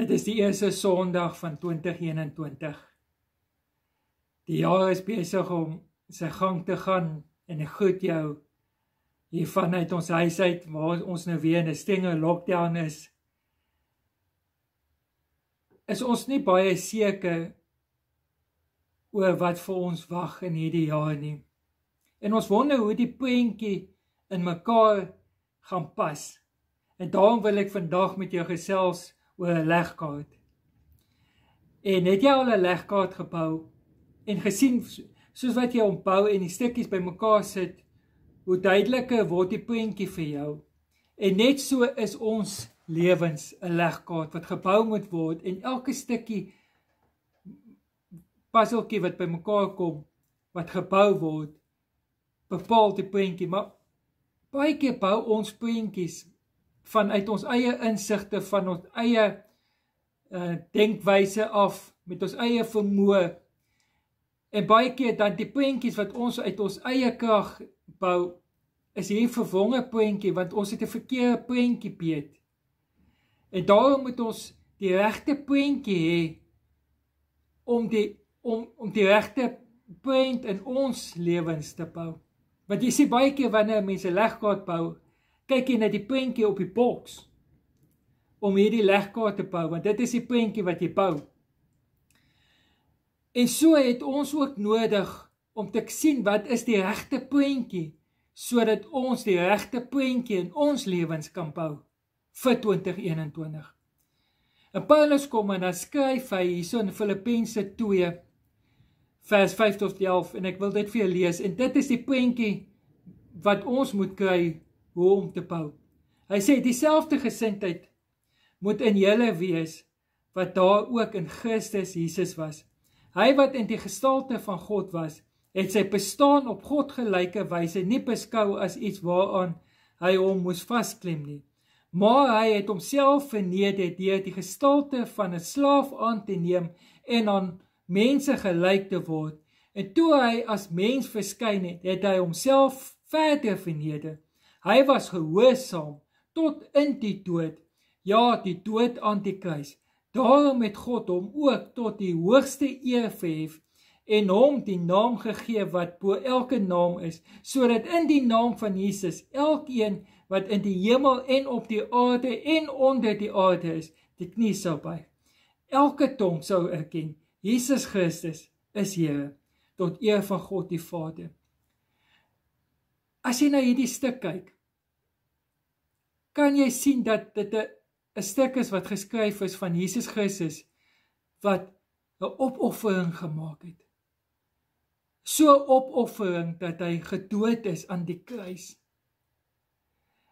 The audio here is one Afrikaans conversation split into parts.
Dit is die eerste Sondag van 2021. Die jaar is besig om sy gang te gaan en ek groet jou hier vanuit ons huis uit waar ons nou weer in 'n strenge lockdown is. Is ons nie baie seker oor wat vir ons wag in hierdie jaar nie. En ons wonder hoe die prentjie in mekaar gaan pas. En daarom wil ek vandag met jou gesels oor 'n legkaart. En het jy al 'n legkaart gebou en gesien soos wat jy hom bou en die stukkies bymekaar sit, hoe duidelike word die prentjie vir jou? En net so is ons lewens 'n legkaart wat gebou moet word en elke stukkie puzzeltjie wat bymekaar kom wat gebou word bepaal die prentjie maar baie keer bou ons prentjies vanuit ons eie insigte van ons eie uh eh, denkwyse af met ons eie vermoë en baie keer dan die prentjies wat ons uit ons eie krag bou is hier 'n verwonge prentjie want ons het 'n verkeerde prentjie beet en daarom moet ons die regte prentjie hê om die om om die regte punt in ons lewens te bou want jy sien baie keer wanneer mense legkaart bou kyk jy na die prentjie op die boks om hierdie legkaart te bou want dit is die prentjie wat jy bou. En so het ons ook nodig om te sien wat is die regte prentjie sodat ons die regte prentjie in ons lewens kan bou vir 2021. En Paulus kom en dan skryf hy hierso in Filippense 2 vers 5 tot 11 en ek wil dit vir julle lees en dit is die prentjie wat ons moet kry hoe om te bou. Hy sê dieselfde gesindheid moet in julle wees wat daar ook in Christus Jesus was. Hy wat in die gestalte van God was, het sy bestaan op God gelyke wyse nie beskou as iets waaraan hy hom moes vasklem nie. Maar hy het homself verneder deur die gestalte van 'n slaaf aan te neem en aan mense gelyk te word. En toe hy as mens verskyn het, het hy homself verder verneder. Hy was gehoorsaam tot in die dood, ja, die dood aan die kruis. Daarom het God hom ook tot die hoogste eer verhef en hom die naam gegee wat bo elke naam is, sodat in die naam van Jesus elkeen wat in die hemel en op die aarde en onder die aarde is, die knie sal buig. Elke tong sal erken: Jesus Christus is Here, tot eer van God die Vader. As jy na hierdie stuk kyk, kan jy sien dat dit 'n stuk is wat geskryf is van Jesus Christus wat 'n opoffering gemaak het. So opoffering dat hy gedood is aan die kruis.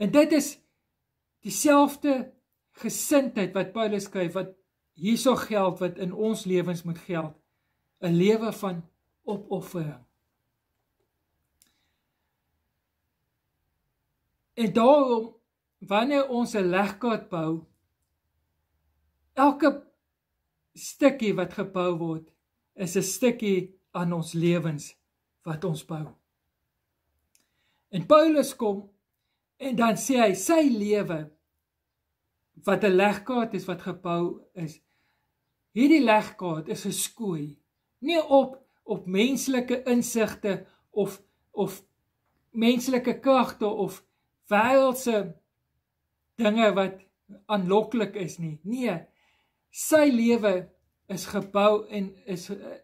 En dit is dieselfde gesindheid wat Paulus skryf wat hierso geld wat in ons lewens moet geld, 'n lewe van opoffering. En daarom wanneer ons 'n legkaart bou, elke stukkie wat gebou word, is 'n stukkie aan ons lewens wat ons bou. En Paulus kom en dan sê hy sy lewe wat 'n legkaart is wat gebou is. Hierdie legkaart is geskoei nie op op menslike insigte of of menslike kragte of wêreldse dinge wat aanloklik is nie. Nee. Sy lewe is gebou en is eh,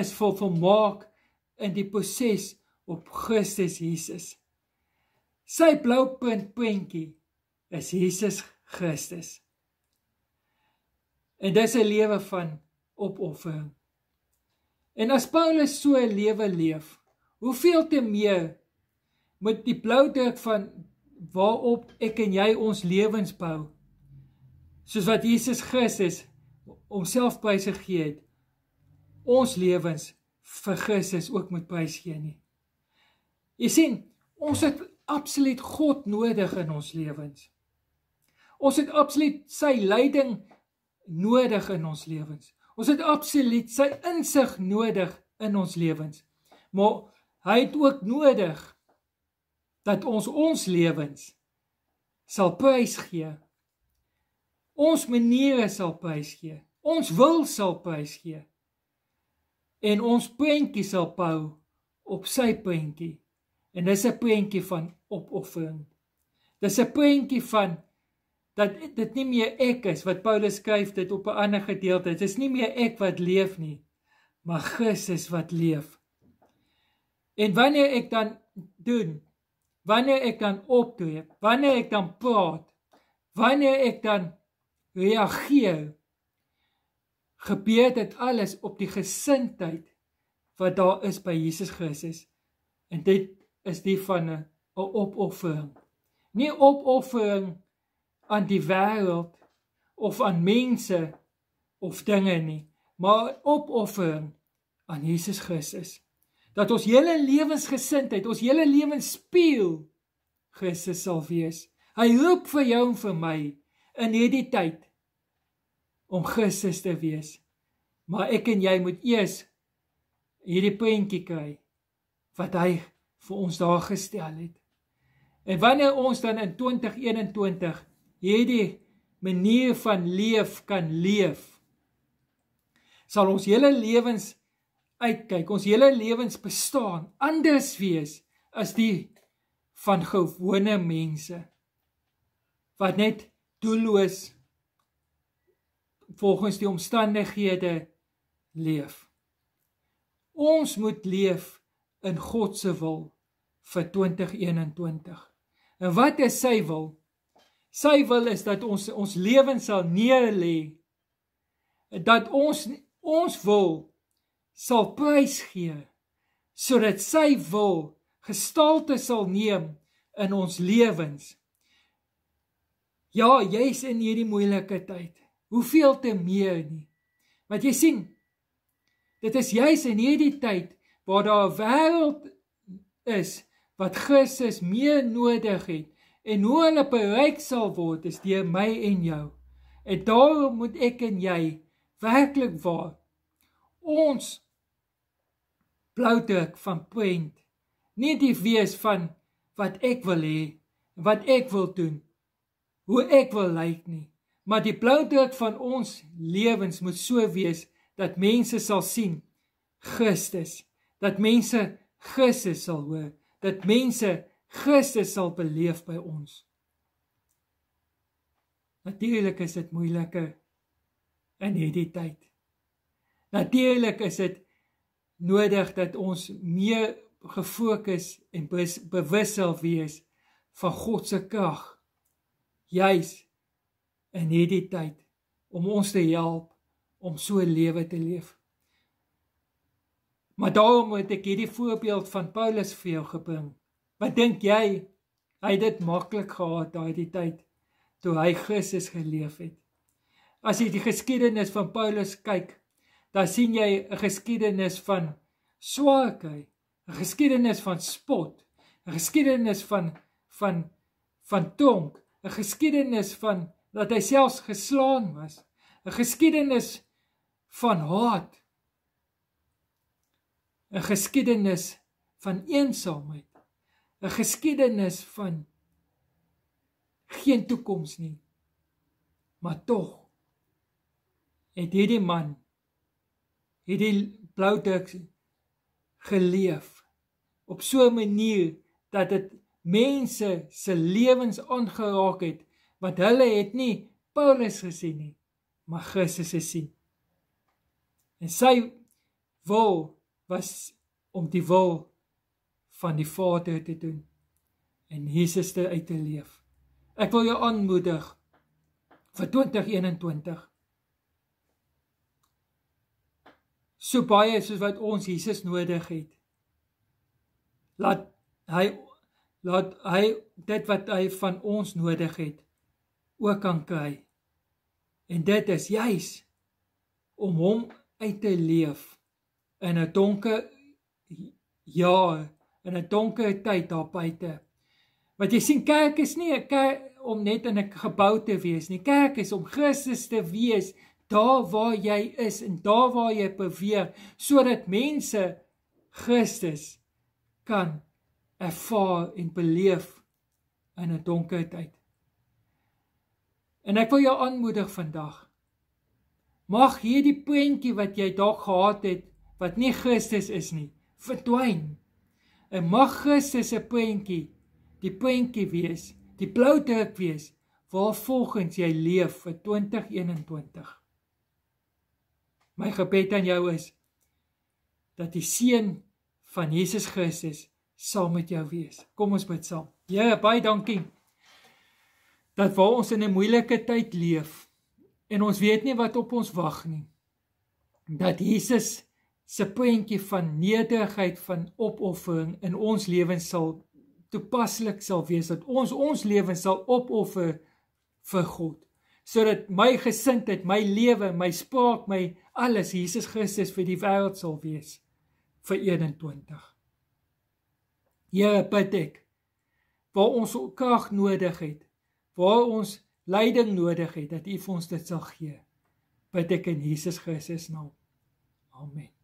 is vol volmaak in die proses op Christus Jesus. Sy bloupunt puntjie is Jesus Christus. En dis 'n lewe van opoffering. En as Paulus so 'n lewe leef, hoeveel te meer met die blou dek van waarop ek en jy ons lewens bou. Soos wat Jesus Christus homself prys gegee het, ons lewens vir Christus ook moet prys gee nie. Jy sien, ons het absoluut God nodig in ons lewens. Ons het absoluut sy leiding nodig in ons lewens. Ons het absoluut sy insig nodig in ons lewens. Maar hy het ook nodig dat ons ons lewens sal prys gee. Ons maniere sal prys gee. Ons wil sal prys gee. En ons prentjie sal bou op sy prentjie. En dis 'n prentjie van opoffering. Dis 'n prentjie van dat dit nie meer ek is wat Paulus skryf dit op 'n ander gedeelte. Dit is nie meer ek wat leef nie, maar Christus wat leef. En wanneer ek dan doen wanneer ek dan optree, wanneer ek dan praat, wanneer ek dan reageer, gebeur dit alles op die gesindheid wat daar is by Jesus Christus. En dit is die van 'n opoffering. Nie opoffering aan die wêreld of aan mense of dinge nie, maar opoffering aan Jesus Christus dat ons hele lewensgesindheid, ons hele lewensspieel Christus sal wees. Hy roep vir jou en vir my in hierdie tyd om Christus te wees. Maar ek en jy moet eers hierdie prentjie kry wat hy vir ons daar gestel het. En wanneer ons dan in 2021 hierdie manier van leef kan leef, sal ons hele lewens uitkyk, ons hele lewens bestaan anders wees as die van gewone mense wat net doelloos volgens die omstandighede leef. Ons moet leef in God se wil vir 2021. En wat is sy wil? Sy wil is dat ons ons lewens sal neer lê. Dat ons ons wil sal prys gee sodat sy wil gestalte sal neem in ons lewens. Ja, jy's in hierdie moeilike tyd. Hoeveel te meer nie. Wat jy sien, dit is juis in hierdie tyd waar daar 'n wêreld is wat Christus meer nodig het en hoe hulle bereik sal word is deur my en jou. En daarom moet ek en jy werklik waar ons Bloudek van Point nie die wees van wat ek wil hê, wat ek wil doen, hoe ek wil lyk nie, maar die bloudek van ons lewens moet so wees dat mense sal sien Christus, dat mense Christus sal hoor, dat mense Christus sal beleef by ons. Natuurlik is dit moeiliker in hierdie tyd. Natuurlik is dit nodig dat ons meer gefokus en bewus sal wees van God se krag juis in hierdie tyd om ons te help om so 'n lewe te leef. Maar daarom moet ek hierdie voorbeeld van Paulus vir jou gebring. Wat dink jy? Hy het dit maklik gehad daai tyd toe hy Christus geleef het. As jy die geskiedenis van Paulus kyk, dan sien jy 'n geskiedenis van swakheid, 'n geskiedenis van spot, 'n geskiedenis van van van tong, 'n geskiedenis van dat hy selfs geslaan was, 'n geskiedenis van haat, 'n geskiedenis van eensaamheid, 'n geskiedenis van geen toekoms nie. Maar tog het hierdie man het die blou turks geleef op so 'n manier dat dit mense se lewens aangeraak het want hulle het nie Paulus gesien nie maar Christus gesien en sy wil was om die wil van die Vader te doen en Jesus te uit te leef ek wil jou aanmoedig vir 2021 so baie soos wat ons Jesus nodig het. Laat hy laat hy dit wat hy van ons nodig het ook kan kry. En dit is juis om hom uit te leef in 'n donker ja, in 'n donker tyd daar buite. Wat jy sien kerk is nie 'n kerk om net in 'n gebou te wees nie. Kerk is om Christus te wees daar waar jy is en daar waar jy beweeg sodat mense Christus kan ervaar en beleef in 'n donker tyd. En ek wil jou aanmoedig vandag. Mag hierdie prentjie wat jy dalk gehad het wat nie Christus is nie, verdwyn. En mag Christus 'n prentjie, die prentjie wees, die blou druk wees waarvolgens jy leef vir 2021. My gebed aan jou is dat die seën van Jesus Christus saam met jou wees. Kom ons bid saam. Here, baie dankie dat waar ons in 'n moeilike tyd leef en ons weet nie wat op ons wag nie, dat Jesus se prentjie van nederigheid van opoffering in ons lewens sal toepaslik sal wees dat ons ons lewens sal opoffer vir God sodat my gesindheid, my lewe, my spraak, my alles Jesus Christus vir die wêreld sal wees vir 21. Here bid ek waar ons krag nodig het, waar ons leiding nodig het dat U vir ons dit sal gee. Bid ek in Jesus Christus naam. Amen.